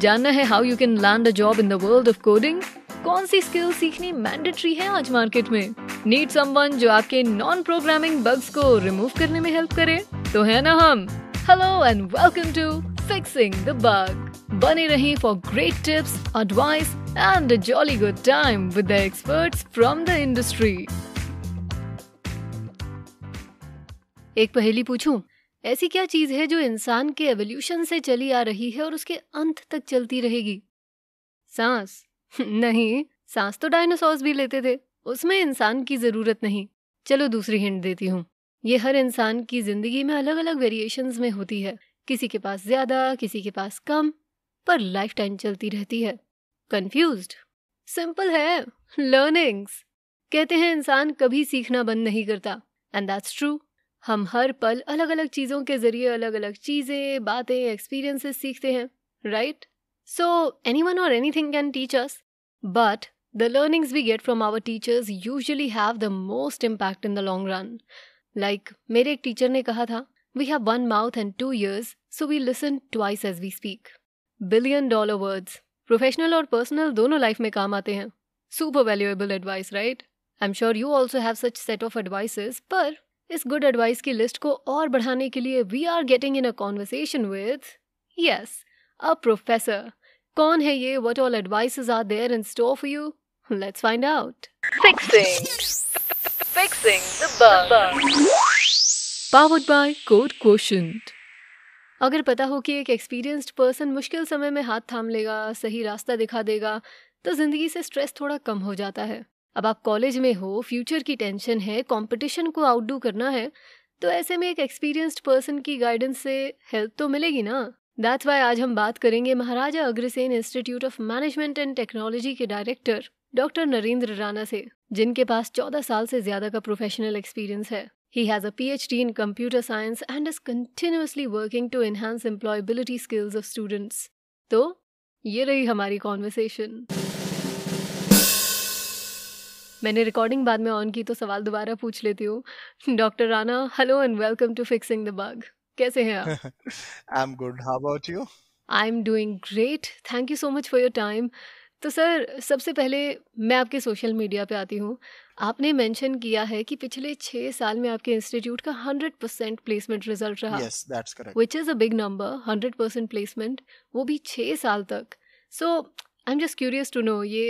जानना है how you can land a job in the world of coding कौन सी स्किल सीखनी मैंडेटरी है आज मार्केट में नीड समवन जो आपके नॉन प्रोग्रामिंग बग्स को रिमूव करने में हेल्प करे तो है ना हम hello and welcome to fixing the bug बने रही for great tips advice and a jolly good time with the experts from the industry एक पहेली पूछूं ऐसी क्या चीज़ है जो इंसान के एवोल्यूशन से चली आ रही है और उसके अंत तक चलती रहेगी सांस नहीं सांस तो डायनासोर्स भी लेते थे उसमें इंसान की ज़रूरत नहीं चलो दूसरी हिंट देती हूँ ये हर इंसान की ज़िंदगी में अलग अलग वेरिएशन में होती है किसी के पास ज़्यादा किसी के पास कम पर लाइफ टाइम चलती रहती है कंफ्यूज सिंपल है लर्निंग्स कहते हैं इंसान कभी सीखना बंद नहीं करता एंड दैट्स ट्रू हम हर पल अलग अलग चीज़ों के जरिए अलग अलग चीज़ें बातें एक्सपीरियंसेस सीखते हैं राइट सो एनी वन और anything can teach us but the learnings we get from our teachers usually have the most impact in the long run like मेरे एक टीचर ने कहा था we have one mouth and two ears so we listen twice as we speak billion dollar words professional और personal दोनों life में काम आते हैं super valuable advice right I am sure you also have such set of advices पर इस good advice की list को और बढ़ाने के लिए we are getting in a conversation with yes a professor कौन है ये what all advice are there in store for you let's find out powered by code question अगर पता हो कि एक एक्सपीरियंस्ड पर्सन मुश्किल समय में हाथ थाम लेगा सही रास्ता दिखा देगा तो ज़िंदगी से स्ट्रेस थोड़ा कम हो जाता है अब आप कॉलेज में हो फ्यूचर की टेंशन है कंपटीशन को आउटडू करना है तो ऐसे में एक एक्सपीरियंस्ड पर्सन की गाइडेंस से हेल्प तो मिलेगी ना दैट्स वाई आज हम बात करेंगे Maharaja Agrasen Institute of Management and Technology के डायरेक्टर डॉक्टर नरेंद्र राणा से जिनके पास 14 साल से ज्यादा का प्रोफेशनल एक्सपीरियंस है ही He P H D in computer science and is continuously working to enhance employability skills of students तो ये रही हमारी कॉन्वर्सेशन मैंने रिकॉर्डिंग बाद में ऑन की तो सवाल दोबारा पूछ लेती हूँ doctor Rana hello and welcome to fixing the bug कैसे हैं आप I am good how about you I am doing great thank you so much for your time तो सर सबसे पहले मैं आपके सोशल मीडिया पे आती हूँ आपने मेंशन किया है कि पिछले छः साल में आपके इंस्टीट्यूट का हंड्रेड परसेंट प्लेसमेंट रिजल्ट रहा yes that's correct which is a big number hundred percent placement वो भी छः साल तक so I am just curious to know ये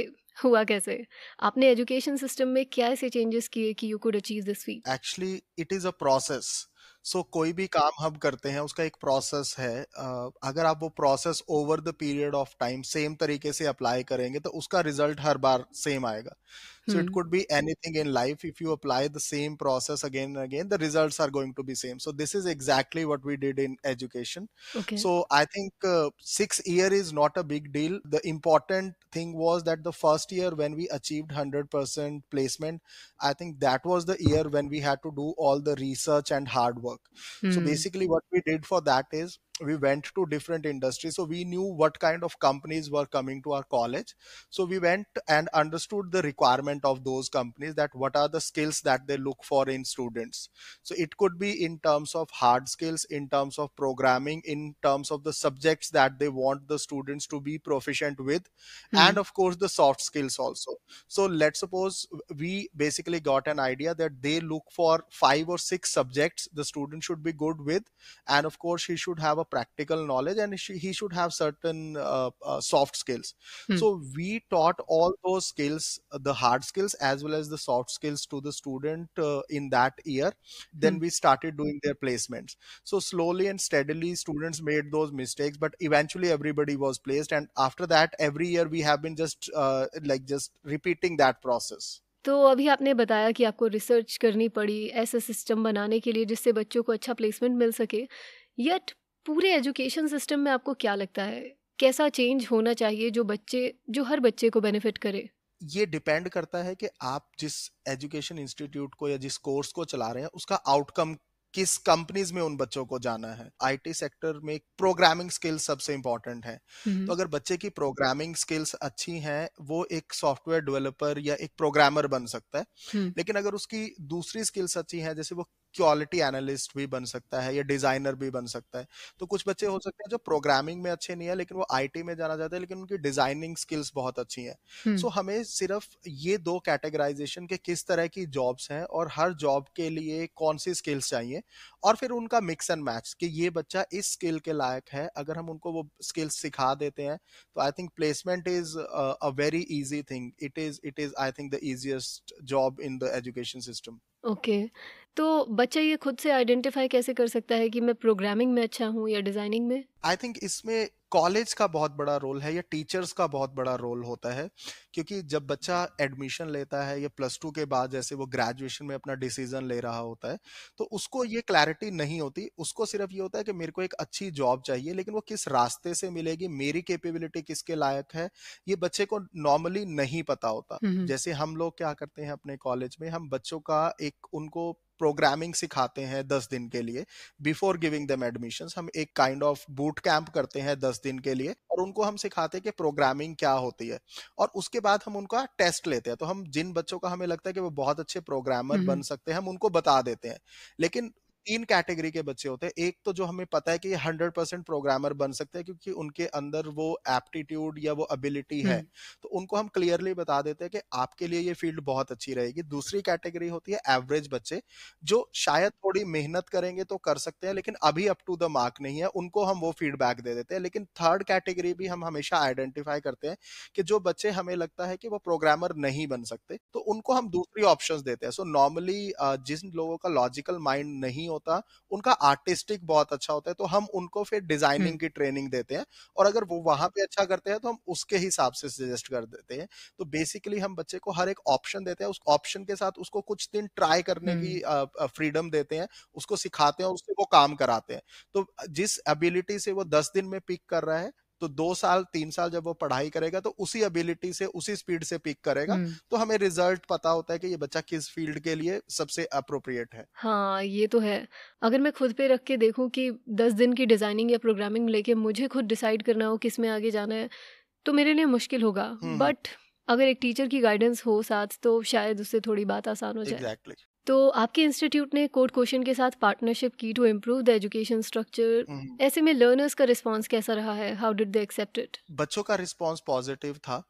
हुआ कैसे आपने एजुकेशन सिस्टम में क्या ऐसे चेंजेस किए कि you could achieve this feat actually it is a process so कोई भी hmm. काम हम करते हैं उसका एक प्रोसेस है uh, अगर आप वो process over the period of time same तरीके से अप्लाई करेंगे तो उसका रिजल्ट हर बार सेम आएगा so it hmm. could be anything in life if you apply the same process again and again the results are going to be same so this is exactly what we did in education okay. so i think uh, 6 year is not a big deal the important thing was that the first year when we achieved 100% placement i think that was the year when we had to do all the research and hard work mm. so hmm. basically what we did for that is we went to different industries so we knew what kind of companies were coming to our college so we went and understood the requirement of those companies that what are the skills that they look for in students so it could be in terms of hard skills in terms of programming in terms of the subjects that they want the students to be proficient with mm-hmm. and of course the soft skills also so let's suppose we basically got an idea that they look for five or six subjects the student should be good with and of course he should have a a practical knowledge and he should have certain uh, uh, soft skills hmm. so we taught all those skills uh, the hard skills as well as the soft skills to the student uh, in that year then hmm. we started doing their placements so slowly and steadily students made those mistakes but eventually everybody was placed and after that every year we have been just uh, like just repeating that process तो अभी आपने बताया कि आपको research करनी पड़ी ऐसा system बनाने के लिए जिससे बच्चों को अच्छा प्लेसमेंट मिल सके येट पूरे एजुकेशन सिस्टम में आपको क्या लगता है कैसा चेंज होना चाहिए जो बच्चे जो हर बच्चे को बेनिफिट करे ये डिपेंड करता है कि आप जिस एजुकेशन इंस्टीट्यूट को या जिस कोर्स को चला रहे हैं उसका आउटकम किस कंपनीज में उन बच्चों को जाना है आईटी सेक्टर में प्रोग्रामिंग स्किल्स सबसे इम्पोर्टेंट है हम्म। तो अगर बच्चे की प्रोग्रामिंग स्किल्स अच्छी हैं वो एक सॉफ्टवेयर डेवलपर या एक प्रोग्रामर बन सकता है हम्म। लेकिन अगर उसकी दूसरी स्किल्स अच्छी हैं जैसे वो क्वालिटी एनालिस्ट भी बन सकता है या डिजाइनर भी बन सकता है तो कुछ बच्चे हो सकते हैं जो प्रोग्रामिंग में अच्छे नहीं है लेकिन वो आईटी में जाना चाहते हैं लेकिन उनकी डिजाइनिंग स्किल्स बहुत अच्छी हैं सो हम्म। so, हमें सिर्फ ये दो कैटेगराइजेशन के किस तरह की जॉब्स हैं और हर जॉब के लिए कौन सी स्किल्स चाहिए और फिर उनका मिक्स एंड मैच कि ये बच्चा इस स्किल के लायक है अगर हम उनको वो स्किल्स सिखा देते हैं तो I think placement is a very easy thing it is it is I think the easiest job in the education system okay okay. तो बच्चा ये खुद से आइडेंटिफाई कैसे कर सकता है कि मैं प्रोग्रामिंग में अच्छा हूँ या डिजाइनिंग में आई थिंक इसमें कॉलेज का बहुत बड़ा रोल है या टीचर्स का बहुत बड़ा रोल होता है क्योंकि जब बच्चा एडमिशन लेता है या प्लस टू के बाद जैसे वो ग्रेजुएशन में अपना डिसीजन ले रहा होता है तो उसको ये क्लैरिटी नहीं होती उसको सिर्फ ये होता है कि मेरे को एक अच्छी जॉब चाहिए लेकिन वो किस रास्ते से मिलेगी मेरी कैपेबिलिटी किसके लायक है ये बच्चे को नॉर्मली नहीं पता होता जैसे हम लोग क्या करते हैं अपने कॉलेज में हम बच्चों का एक उनको प्रोग्रामिंग सिखाते हैं दस दिन के लिए बिफोर गिविंग दम एडमिशन हम एक काइंड ऑफ बूट कैंप करते हैं दस दिन के लिए और उनको हम सिखाते हैं कि प्रोग्रामिंग क्या होती है और उसके बाद हम उनका टेस्ट लेते हैं तो हम जिन बच्चों का हमें लगता है कि वो बहुत अच्छे प्रोग्रामर हम्म। बन सकते हैं हम उनको बता देते हैं लेकिन तीन कैटेगरी के बच्चे होते हैं एक तो जो हमें पता है कि हंड्रेड परसेंट प्रोग्रामर बन सकते हैं क्योंकि उनके अंदर वो एप्टीट्यूड या वो एबिलिटी है हम्म। तो उनको हम क्लियरली बता देते हैं कि आपके लिए ये फील्ड बहुत अच्छी रहेगी दूसरी कैटेगरी होती है एवरेज बच्चे जो शायद थोड़ी मेहनत करेंगे तो कर सकते हैं लेकिन अभी अप टू द मार्क नहीं है उनको हम वो फीडबैक दे देते हैं लेकिन थर्ड कैटेगरी भी हम हमेशा आइडेंटिफाई करते हैं कि जो बच्चे हमें लगता है कि वो प्रोग्रामर नहीं बन सकते तो उनको हम दूसरी ऑप्शन देते हैं सो नॉर्मली जिन लोगों का लॉजिकल माइंड नहीं होता उनका आर्टिस्टिक बहुत अच्छा होता है तो हम उनको फिर डिजाइनिंग हम्म। की ट्रेनिंग देते हैं और अगर वो वहां पे अच्छा करते हैं तो हम उसके हिसाब से सजेस्ट कर देते हैं तो बेसिकली हम बच्चे को हर एक ऑप्शन देते हैं उस ऑप्शन के साथ उसको कुछ दिन ट्राई करने की फ्रीडम हम्म। देते हैं उसको सिखाते हैं उससे वो काम कराते हैं तो जिस एबिलिटी से वो दस दिन में पिक कर रहा है तो दो साल तीन साल जब वो पढ़ाई करेगा तो उसी एबिलिटी से उसी स्पीड से पिक करेगा हम्म। तो हमें रिजल्ट पता होता है कि ये बच्चा किस फील्ड के लिए सबसे अप्रोप्रिएट है हाँ ये तो है अगर मैं खुद पे रख के देखूँ कि दस दिन की डिजाइनिंग या प्रोग्रामिंग लेके मुझे खुद डिसाइड करना हो किस में आगे जाना है तो मेरे लिए मुश्किल होगा बट हम्म। अगर एक टीचर की गाइडेंस हो साथ तो शायद उससे थोड़ी बात आसान हो जाए exactly. तो आपके इंस्टीट्यूट ने कोड क्वेश्चन के साथ पार्टनरशिप की to improve the education structure ऐसे में लर्नर्स का रिस्पांस कैसा रहा है how did they accept it बच्चों का रिस्पांस पॉजिटिव था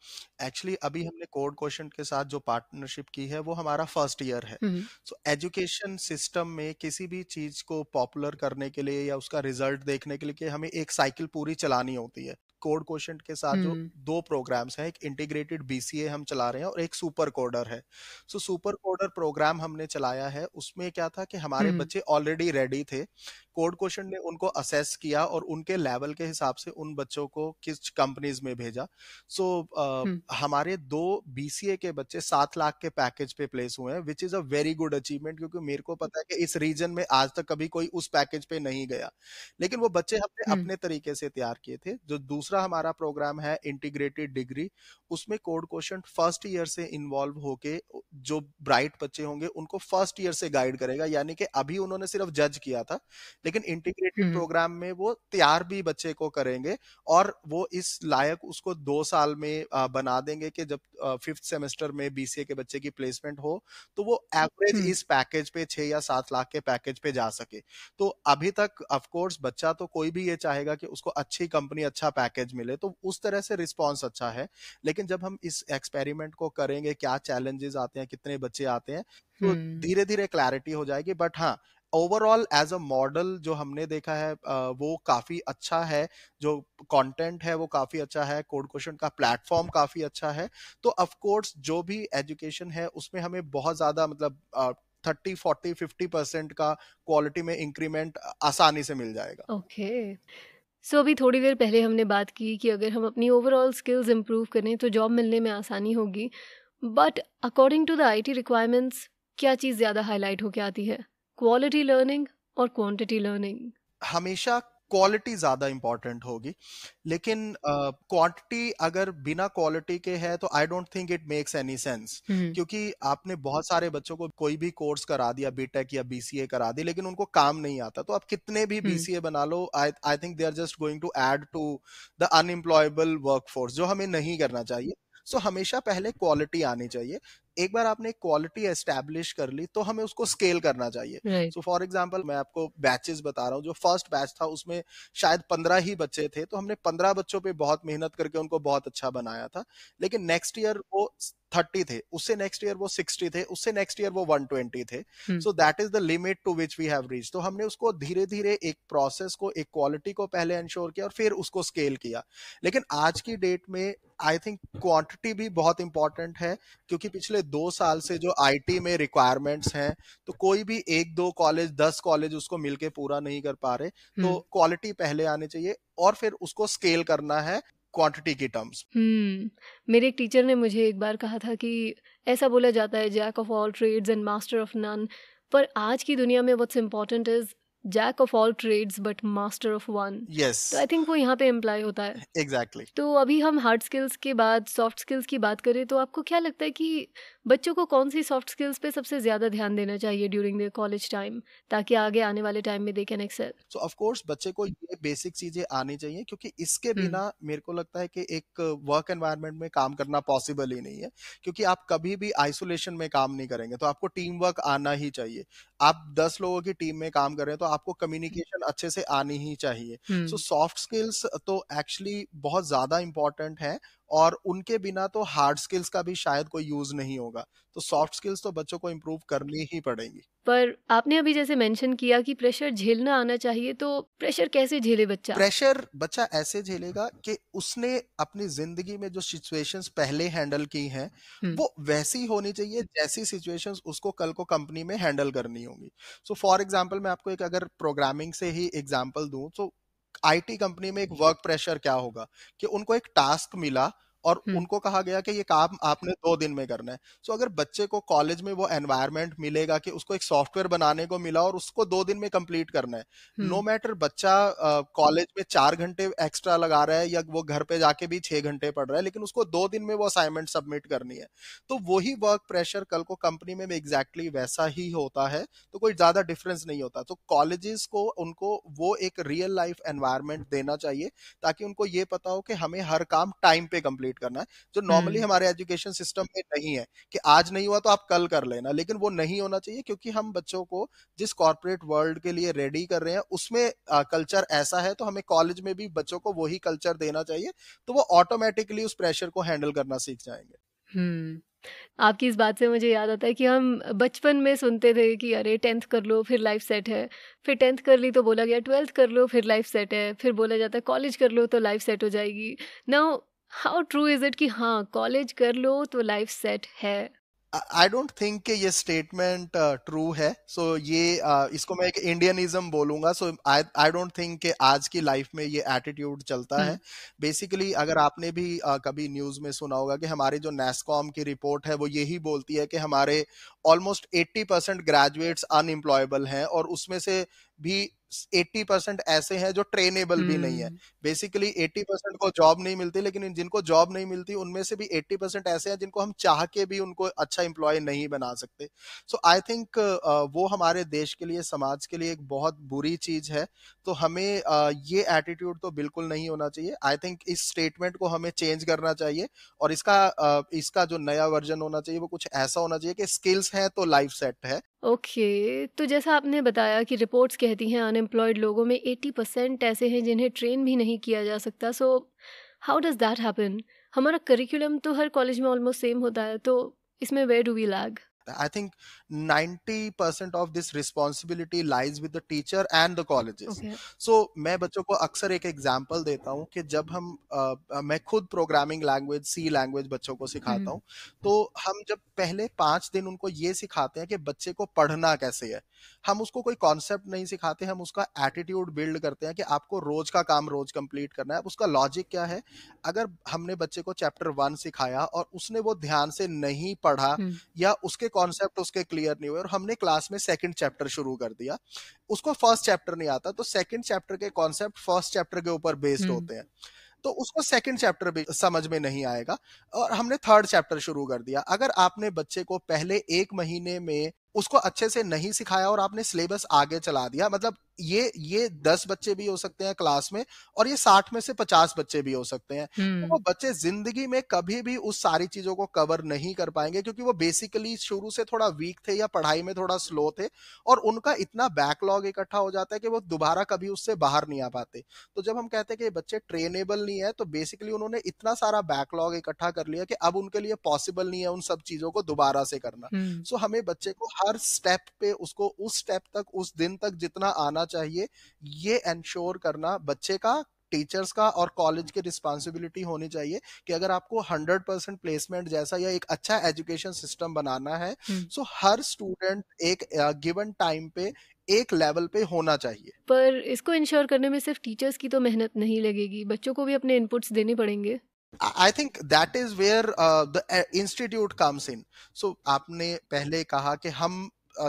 एक्चुअली अभी हमने कोड क्वेश्चन के साथ जो पार्टनरशिप की है वो हमारा फर्स्ट ईयर है सो एजुकेशन सिस्टम में किसी भी चीज को पॉपुलर करने के लिए या उसका रिजल्ट देखने के लिए हमें एक साइकिल पूरी चलानी होती है कोड क्वेश्चन के साथ जो हम्म। दो प्रोग्राम्स हैं एक इंटीग्रेटेड बीसीए हम चला रहे हैं और एक सुपर कोडर है सो सुपर कोडर प्रोग्राम हमने चलाया है उसमें क्या था कि हमारे हम्म। बच्चे ऑलरेडी रेडी थे कोड क्वेश्चन ने उनको असेस किया और उनके लेवल के हिसाब से उन बच्चों को किस कंपनीज में भेजा सो so, uh, हमारे दो बीसीए के बच्चे सात लाख के पैकेज पे प्लेस हुए हैं which is a very good achievement क्योंकि मेरे को पता है कि इस रीजन में आज तक कभी कोई उस पैकेज पे नहीं गया लेकिन वो बच्चे हमने हम्म। अपने तरीके से तैयार किए थे जो दूसरा हमारा प्रोग्राम है इंटीग्रेटेड डिग्री उसमें कोड क्वेश्चन फर्स्ट ईयर से इन्वॉल्व होके जो ब्राइट बच्चे होंगे उनको फर्स्ट ईयर से गाइड करेगा यानी कि अभी उन्होंने सिर्फ जज किया था लेकिन इंटीग्रेटेड प्रोग्राम हम्म। में वो तैयार भी बच्चे को करेंगे और वो इस लायक उसको दो साल में बना देंगे कि जब फिफ्थ सेमेस्टर में बीसीए के बच्चे की प्लेसमेंट हो तो वो एवरेज हम्म। इस पैकेज पे छह या सात लाख के पैकेज पे जा सके तो अभी तक ऑफकोर्स बच्चा तो कोई भी ये चाहेगा कि उसको अच्छी कंपनी अच्छा पैकेज मिले तो उस तरह से रिस्पॉन्स अच्छा है लेकिन जब हम इस एक्सपेरिमेंट को करेंगे क्या चैलेंजेस आते हैं कितने बच्चे आते हैं तो धीरे धीरे क्लैरिटी हो जाएगी बट हाँ ओवरऑल एज अ मॉडल जो हमने देखा अच्छा है वो काफी अच्छा है जो कंटेंट है वो काफी अच्छा है कोड क्वेश्चन का प्लेटफॉर्म काफी अच्छा है तो ऑफ कोर्स जो भी एजुकेशन है उसमें हमें बहुत ज्यादा मतलब थर्टी फोर्टी फिफ्टी परसेंट का क्वालिटी में इंक्रीमेंट आसानी से मिल जाएगा ओके okay. सो so, अभी थोड़ी देर पहले हमने बात की कि अगर हम अपनी ओवरऑल स्किल्स इम्प्रूव करें तो जॉब मिलने में आसानी होगी but according to the IT requirements क्या चीज़ ज़्यादा हाईलाइट होकर आती है क्वालिटी लर्निंग और क्वांटिटी लर्निंग हमेशा क्वालिटी ज़्यादा इंपॉर्टेंट होगी लेकिन क्वांटिटी uh, अगर बिना क्वालिटी के है तो I don't think it makes any sense क्योंकि आपने बहुत सारे बच्चों को कोई भी कोर्स करा दिया बीटेक या बीसीए करा दी लेकिन उनको काम नहीं आता तो आप कितने भी बीसीए हम्म। बना लो I think they are just going to add to the unemployable work जो हमें नहीं करना चाहिए सो so, हमेशा पहले क्वालिटी आनी चाहिए एक बार आपने क्वालिटी एस्टेब्लिश कर ली तो हमें उसको स्केल करना चाहिए सो फॉर एग्जाम्पल मैं आपको बैचेस बता रहा हूँ जो फर्स्ट बैच था उसमें शायद पंद्रह ही बच्चे थे तो हमने पंद्रह बच्चों पे बहुत मेहनत करके उनको बहुत अच्छा बनाया था लेकिन नेक्स्ट ईयर वो थर्टी थे उससे नेक्स्ट ईयर वो सिक्सटी थे उससे नेक्स्ट ईयर वो वन ट्वेंटी थे so that is the limit to which we have reach तो हमने उसको धीरे धीरे एक प्रोसेस को एक क्वालिटी को पहले इंश्योर किया और फिर उसको स्केल किया लेकिन आज की डेट में आई थिंक क्वांटिटी भी बहुत इंपॉर्टेंट है क्योंकि पिछले पिछले दो साल से जो आईटी में रिक्वायरमेंट्स हैं तो कोई भी एक दो कॉलेज दस कॉलेज उसको मिलके पूरा नहीं कर पा रहे तो क्वालिटी हम्म। पहले आने चाहिए और फिर उसको स्केल करना है क्वांटिटी के टर्म्स मेरे एक टीचर ने मुझे एक बार कहा था कि ऐसा बोला जाता है jack of all trades and master of none पर आज की दुनिया में what's important is jack of all trades but master of one yes तो आई थिंक वो यहाँ पे एम्प्लॉय होता है एग्जैक्टली exactly. तो अभी हम हार्ड स्किल्स के बाद सॉफ्ट स्किल्स की बात करें तो आपको क्या लगता है कि बच्चों को कौन सी सॉफ्ट स्किल्स पे सबसे ज़्यादा ध्यान देना चाहिए ड्यूरिंग द कॉलेज टाइम ताकि आगे आने वाले टाइम में they can excel so of course बच्चे को ये बेसिक चीज़ें आनी चाहिए क्योंकि इसके हम्म। बिना मेरे को लगता है कि एक वर्क एनवायरनमेंट में काम करना पॉसिबल ही नहीं है क्योंकि आप कभी भी आइसोलेशन में काम नहीं करेंगे तो आपको टीम वर्क आना ही चाहिए आप दस लोगों की टीम में काम कर रहे हैं तो आपको कम्युनिकेशन अच्छे से आनी ही चाहिए सो सॉफ्ट स्किल्स तो एक्चुअली बहुत ज्यादा इंपॉर्टेंट है और उनके बिना तो हार्ड स्किल्स का भी शायद कोई यूज नहीं होगा तो सॉफ्ट स्किल्स तो बच्चों को इम्प्रूव करनी ही पड़ेगी पर आपने अभी जैसे मेंशन किया कि प्रेशर झेलना आना चाहिए तो प्रेशर कैसे झेले बच्चा प्रेशर बच्चा ऐसे झेलेगा कि उसने अपनी जिंदगी में जो सिचुएशंस पहले हैंडल की हैं हम्म। वो वैसी होनी चाहिए जैसी सिचुएशंस उसको कल को कंपनी में हैंडल करनी होगी सो फॉर एग्जाम्पल मैं आपको एक अगर प्रोग्रामिंग से ही एग्जाम्पल दू तो आईटी कंपनी में एक वर्क प्रेशर क्या होगा कि उनको एक टास्क मिला और उनको कहा गया कि ये काम आपने दो दिन में करना है सो अगर बच्चे को कॉलेज में वो एनवायरमेंट मिलेगा कि उसको एक सॉफ्टवेयर बनाने को मिला और उसको दो दिन में कंप्लीट करना है नो मैटर बच्चा कॉलेज में चार घंटे एक्स्ट्रा लगा रहा है या वो घर पे जाके भी छह घंटे पढ़ रहा है लेकिन उसको दो दिन में वो असाइनमेंट सबमिट करनी है तो वही वर्क प्रेशर कल को कंपनी में एग्जैक्टली exactly वैसा ही होता है तो कोई ज्यादा डिफरेंस नहीं होता तो कॉलेजेस को उनको वो एक रियल लाइफ एनवायरमेंट देना चाहिए ताकि उनको ये पता हो कि हमें हर काम टाइम पे कंप्लीट कंप्लीट करना है जो नॉर्मली हम्म। हमारे एजुकेशन सिस्टम में नहीं है कि आज नहीं हुआ तो आप कल कर लेना लेकिन वो नहीं होना चाहिए क्योंकि हम बच्चों को जिस कॉर्पोरेट वर्ल्ड के लिए रेडी कर रहे हैं उसमें कल्चर ऐसा है तो हमें कॉलेज में भी बच्चों को वही कल्चर देना चाहिए तो वो ऑटोमेटिकली उस प्रेशर को हैंडल करना सीख जाएंगे हम्म। आपकी इस बात से मुझे याद आता है कि हम बचपन में सुनते थे कि अरे टेंथ कर लो फिर लाइफ सेट है फिर टेंथ कर ली तो बोला गया ट्वेल्थ कर लो फिर लाइफ सेट है फिर बोला जाता है कॉलेज कर लो तो लाइफ सेट हो जाएगी now how true is it कि हाँ कॉलेज कर लो तो लाइफ सेट है आई डोंट थिंक कि ये स्टेटमेंट ट्रू uh, है सो so, ये uh, इसको मैं एक इंडियनिज्म बोलूंगा सो आई डोंट थिंक कि आज की लाइफ में ये एटीट्यूड चलता है बेसिकली हम्म। अगर आपने भी uh, कभी न्यूज में सुना होगा कि हमारी जो नेस्कॉम की रिपोर्ट है वो यही बोलती है कि हमारे ऑलमोस्ट 80 परसेंट ग्रेजुएट्स अनएम्प्लॉयबल हैं और उसमें से भी एट्टी परसेंट ऐसे हैं जो ट्रेनेबल भी नहीं है हम्म। बेसिकली एट्टी परसेंट को जॉब नहीं मिलती लेकिन जिनको जॉब नहीं मिलती उनमें से भी एट्टी परसेंट ऐसे हैं जिनको हम चाह के भी उनको अच्छा इंप्लॉय नहीं बना सकते सो आई थिंक वो हमारे देश के लिए समाज के लिए एक बहुत बुरी चीज है तो हमें uh, ये एटीट्यूड तो बिल्कुल नहीं होना चाहिए आई थिंक इस स्टेटमेंट को हमें चेंज करना चाहिए और इसका uh, इसका जो नया वर्जन होना चाहिए वो कुछ ऐसा होना चाहिए कि स्किल्स हैं तो लाइफ सेट है ओके तो जैसा आपने बताया कि रिपोर्ट्स कहती हैं अनएम्प्लॉयड लोगों में एट्टी परसेंट ऐसे हैं जिन्हें ट्रेन भी नहीं किया जा सकता so how does that happen हमारा करिकुलम तो हर कॉलेज में ऑलमोस्ट सेम होता है तो इसमें where do we lag I think 90% of this responsibility lies with the teacher and the colleges. So मैं बच्चों को अक्सर एक एग्जाम्पल देता हूँ कि जब हम आ, मैं खुद प्रोग्रामिंग लैंग्वेज सी लैंग्वेज बच्चों को सिखाता हम्म। हूँ तो हम जब पहले पांच दिन उनको ये सिखाते हैं कि बच्चे को पढ़ना कैसे है हम उसको कोई कॉन्सेप्ट नहीं सिखाते हम उसका एटीट्यूड बिल्ड करते हैं कि आपको रोज का काम रोज कंप्लीट करना है उसका लॉजिक क्या है अगर हमने बच्चे को चैप्टर वन सिखाया और उसने वो ध्यान से नहीं पढ़ा हम्म। या उसके कॉन्सेप्ट उसके क्लियर नहीं हुए और हमने क्लास में सेकंड चैप्टर शुरू कर दिया उसको फर्स्ट चैप्टर नहीं आता तो सेकंड चैप्टर के कॉन्सेप्ट फर्स्ट चैप्टर के ऊपर बेस्ड हम्म। होते हैं तो उसको सेकंड चैप्टर भी समझ में नहीं आएगा और हमने थर्ड चैप्टर शुरू कर दिया अगर आपने बच्चे को पहले एक महीने में उसको अच्छे से नहीं सिखाया और आपने सिलेबस आगे चला दिया मतलब ये ये दस बच्चे भी हो सकते हैं क्लास में और ये साठ में से पचास बच्चे भी हो सकते हैं तो वो हम्म। बच्चे जिंदगी में कभी भी उस सारी चीजों को कवर नहीं कर पाएंगे क्योंकि वो बेसिकली शुरू से थोड़ा वीक थे या पढ़ाई में थोड़ा स्लो थे और उनका इतना बैकलॉग इकट्ठा हो जाता है कि वो दोबारा कभी उससे बाहर नहीं आ पाते तो जब हम कहते हैं कि बच्चे ट्रेनेबल नहीं है तो बेसिकली उन्होंने इतना सारा बैकलॉग इकट्ठा कर लिया कि अब उनके लिए पॉसिबल नहीं है उन सब चीजों को दोबारा से करना सो हम्म। हमें बच्चे को हर स्टेप पे उसको उस स्टेप तक उस दिन तक जितना आना होना चाहिए ये एंश्योर करना बच्चे का टीचर्स का और कॉलेज की रिस्पांसिबिलिटी होनी चाहिए कि अगर आपको 100 परसेंट प्लेसमेंट जैसा या एक अच्छा एजुकेशन सिस्टम बनाना है सो हम्म। so हर स्टूडेंट एक गिवन uh, टाइम पे एक लेवल पे होना चाहिए पर इसको इंश्योर करने में सिर्फ टीचर्स की तो मेहनत नहीं लगेगी बच्चों को भी अपने इनपुट्स देने पड़ेंगे I think that is where the institute comes in so आपने पहले कहा कि हम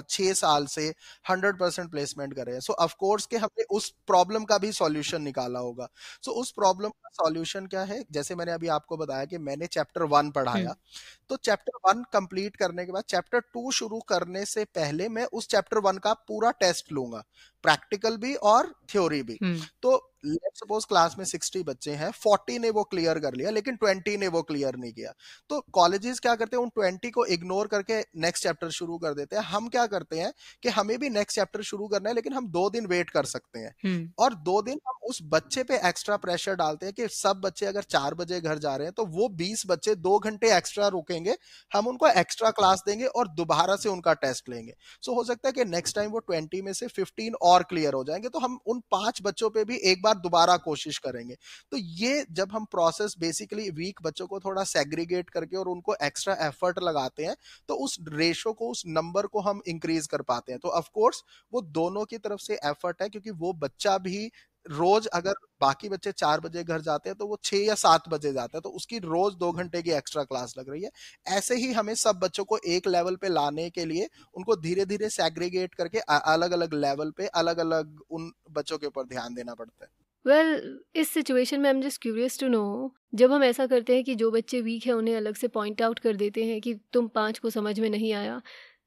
छह साल से हंड्रेड परसेंट प्लेसमेंट रहे हैं सो कोर्स के हमने उस प्रॉब्लम का भी सॉल्यूशन निकाला होगा सो so, उस प्रॉब्लम का सॉल्यूशन क्या है जैसे मैंने अभी आपको बताया कि मैंने चैप्टर वन पढ़ाया हम्म। तो चैप्टर वन कंप्लीट करने के बाद चैप्टर टू शुरू करने से पहले मैं उस चैप्टर वन का पूरा टेस्ट लूंगा प्रैक्टिकल भी और थ्योरी भी हम्म। तो लेट सपोज क्लास में 60 बच्चे हैं 40 ने वो क्लियर कर लिया लेकिन 20 ने वो क्लियर नहीं किया तो कॉलेजेस क्या करते हैं उन 20 को इग्नोर करके नेक्स्ट चैप्टर शुरू कर देते हैं हम क्या करते हैं कि हमें भी नेक्स्ट चैप्टर शुरू करना है लेकिन हम दो दिन वेट कर सकते हैं हम्म। और दो दिन हम उस बच्चे पे एक्स्ट्रा प्रेशर डालते हैं कि सब बच्चे अगर चार बजे घर जा रहे हैं तो वो बीस बच्चे दो घंटे एक्स्ट्रा रुकेंगे हम उनको एक्स्ट्रा क्लास देंगे और दोबारा से उनका टेस्ट लेंगे सो हो सकता है कि नेक्स्ट टाइम वो ट्वेंटी में से फिफ्टीन और और क्लियर हो जाएंगे तो हम उन पांच बच्चों पे भी एक बार दोबारा कोशिश करेंगे तो ये जब हम प्रोसेस बेसिकली वीक बच्चों को थोड़ा सेग्रीगेट करके और उनको एक्स्ट्रा एफर्ट लगाते हैं तो उस रेशो को उस नंबर को हम इंक्रीज कर पाते हैं तो ऑफकोर्स वो दोनों की तरफ से एफर्ट है क्योंकि वो बच्चा भी रोज अगर बाकी बच्चे चार बजे घर जाते हैं तो वो छह या सात बजे जाते हैं तो उसकी रोज दो घंटे की एक्स्ट्रा क्लास लग रही है ऐसे ही हमें सब बच्चों को एक लेवल पे लाने के लिए उनको धीरे धीरे सेग्रीगेट करके अलग अलग लेवल पे अलग अलग उन बच्चों के ऊपर ध्यान देना पड़ता है वेल well, इस सिचुएशन में I am just curious to know जब हम ऐसा करते हैं कि जो बच्चे वीक है उन्हें अलग से पॉइंट आउट कर देते हैं कि तुम पाँच को समझ में नहीं आया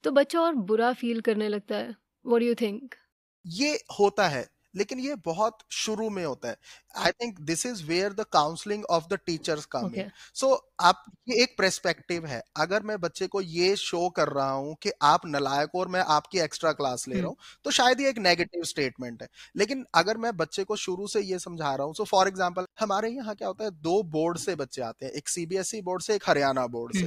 तो बच्चा और बुरा फील करने लगता है वॉट यू थिंक ये होता है लेकिन ये बहुत शुरू में होता है I think this is where the counselling of the teachers come so आप ये एक पर्सपेक्टिव है अगर मैं बच्चे को ये शो कर रहा हूँ कि आप नलायक और मैं आपकी एक्स्ट्रा क्लास ले रहा हम्म। हूँ तो शायद ये एक नेगेटिव स्टेटमेंट है लेकिन अगर मैं बच्चे को शुरू से ये समझा रहा हूँ सो फॉर एग्जाम्पल हमारे यहाँ क्या होता है दो बोर्ड से बच्चे आते हैं एक सीबीएसई बोर्ड e से एक हरियाणा बोर्ड से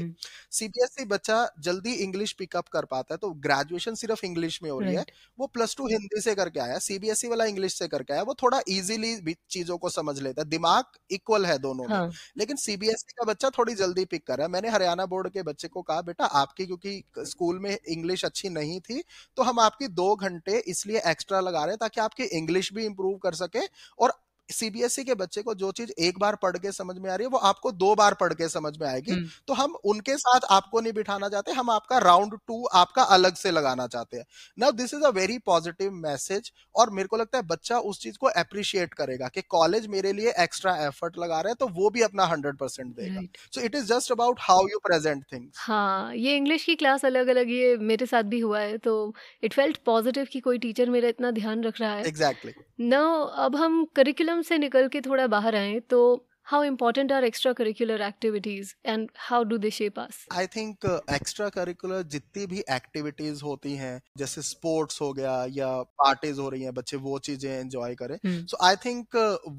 सीबीएसई हम्म। e बच्चा जल्दी इंग्लिश पिकअप कर पाता है तो ग्रेजुएशन सिर्फ इंग्लिश में हो रही है वो प्लस टू हिंदी से करके आया सीबीएसई e वाला इंग्लिश से करके आया वो थोड़ा इजिली चीजों को समझ लेता है दिमाग इक्वल है दोनों हाँ. में लेकिन सीबीएसई e का बच्चा थोड़ी जल्दी पिक कर रहा है मैंने हरियाणा बोर्ड के बच्चे को कहा बेटा आपकी क्योंकि स्कूल में इंग्लिश अच्छी नहीं थी तो हम आपकी दो घंटे इसलिए एक्स्ट्रा लगा रहे ताकि आपकी इंग्लिश भी इंप्रूव कर सके और सीबीएसई e के बच्चे को जो चीज एक बार पढ़ के समझ में आ रही है वो आपको दो बार पढ़ के समझ में आएगी हम्म। तो हम उनके साथ आपको नहीं बिठाना चाहते हम आपका राउंड टू आपका अलग से लगाना चाहते हैं now this is a very positive message और मेरे को लगता है बच्चा उस चीज को अप्रिशिएट करेगा कि कॉलेज मेरे लिए एक्स्ट्रा एफर्ट लगा रहे हैं तो वो भी अपना हंड्रेड देगा so it is just about how you present things हाँ ये इंग्लिश की क्लास अलग अलग ये मेरे साथ भी हुआ है तो इट फेल्ट पॉजिटिव की कोई टीचर मेरा इतना ध्यान रख रहा है एग्जैक्टली exactly. ना अब हम करिकुलम से निकल के थोड़ा बाहर आए तो how important are extracurricular activities and how do they shape us i think uh, extracurricular जितनी भी activities होती हैं जैसे sports हो गया या parties हो रही हैं बच्चे वो चीजें enjoy करें सो आई थिंक